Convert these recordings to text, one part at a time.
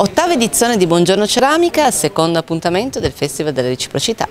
Ottava edizione di Buongiorno Ceramica, secondo appuntamento del Festival della Reciprocità.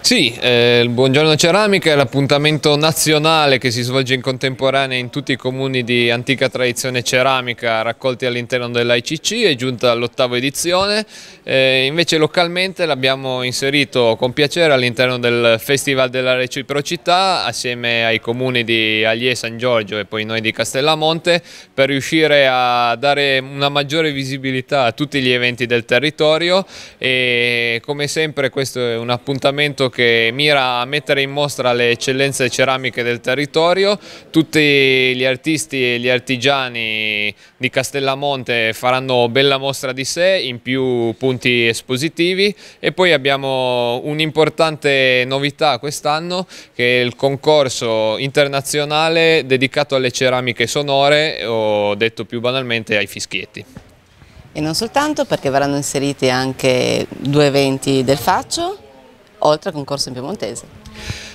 Sì, eh, il Buongiorno Ceramica è l'appuntamento nazionale che si svolge in contemporanea in tutti i comuni di antica tradizione ceramica raccolti all'interno dell'ICC, è giunta all'ottava edizione, eh, invece localmente l'abbiamo inserito con piacere all'interno del Festival della Reciprocità assieme ai comuni di Aglie, San Giorgio e poi noi di Castellamonte per riuscire a dare una maggiore visibilità a tutti tutti gli eventi del territorio e come sempre questo è un appuntamento che mira a mettere in mostra le eccellenze ceramiche del territorio, tutti gli artisti e gli artigiani di Castellamonte faranno bella mostra di sé in più punti espositivi e poi abbiamo un'importante novità quest'anno che è il concorso internazionale dedicato alle ceramiche sonore o detto più banalmente ai fischietti. E non soltanto perché verranno inseriti anche due eventi del Faccio, oltre al concorso in piemontese.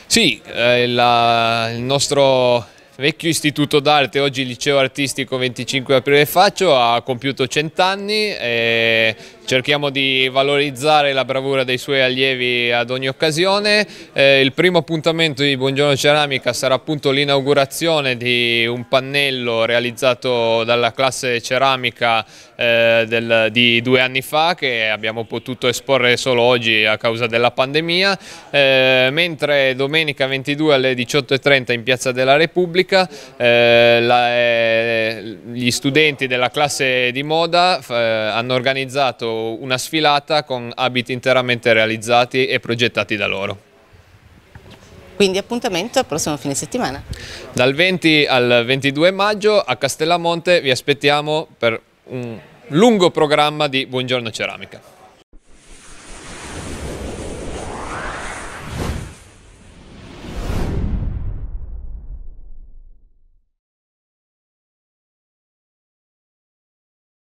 Sì, eh, la, il nostro vecchio istituto d'arte, oggi liceo artistico 25 aprile Faccio, ha compiuto 100 anni e cerchiamo di valorizzare la bravura dei suoi allievi ad ogni occasione. Eh, il primo appuntamento di Buongiorno Ceramica sarà appunto l'inaugurazione di un pannello realizzato dalla classe ceramica eh, del, di due anni fa che abbiamo potuto esporre solo oggi a causa della pandemia, eh, mentre domenica 22 alle 18.30 in Piazza della Repubblica pubblica, eh, la, eh, gli studenti della classe di moda eh, hanno organizzato una sfilata con abiti interamente realizzati e progettati da loro. Quindi appuntamento al prossimo fine settimana. Dal 20 al 22 maggio a Castellamonte vi aspettiamo per un lungo programma di Buongiorno Ceramica.